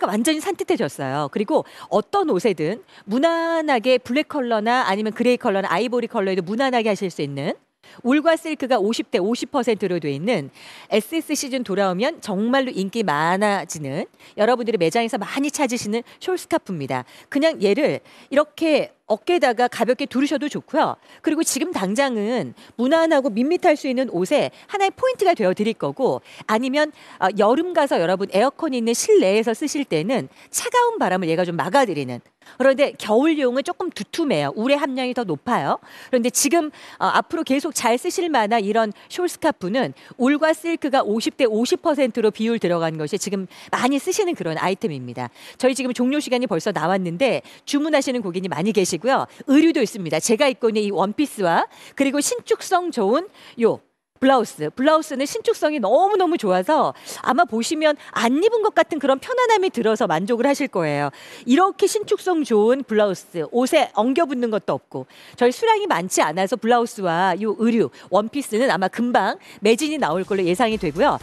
하나가 완전히 산뜻해졌어요. 그리고 어떤 옷에든 무난하게 블랙 컬러나 아니면 그레이 컬러나 아이보리 컬러에도 무난하게 하실 수 있는 울과 실크가 50대 50%로 돼 있는 SS 시즌 돌아오면 정말로 인기 많아지는 여러분들이 매장에서 많이 찾으시는 숄스카프입니다. 그냥 얘를 이렇게 어깨에다가 가볍게 두르셔도 좋고요. 그리고 지금 당장은 무난하고 밋밋할 수 있는 옷에 하나의 포인트가 되어 드릴 거고 아니면 어, 여름 가서 여러분 에어컨 이 있는 실내에서 쓰실 때는 차가운 바람을 얘가 좀 막아드리는 그런데 겨울용은 조금 두툼해요. 우레 함량이 더 높아요. 그런데 지금 어, 앞으로 계속 잘 쓰실 만한 이런 숄스카프는 울과 실크가 50대 50%로 비율 들어간 것이 지금 많이 쓰시는 그런 아이템입니다. 저희 지금 종료 시간이 벌써 나왔는데 주문하시는 고객이 많이 계시고요. 의류도 있습니다. 제가 입고 있는 이 원피스와 그리고 신축성 좋은 요 블라우스. 블라우스는 신축성이 너무너무 좋아서 아마 보시면 안 입은 것 같은 그런 편안함이 들어서 만족을 하실 거예요. 이렇게 신축성 좋은 블라우스, 옷에 엉겨붙는 것도 없고 저희 수량이 많지 않아서 블라우스와 요 의류, 원피스는 아마 금방 매진이 나올 걸로 예상이 되고요.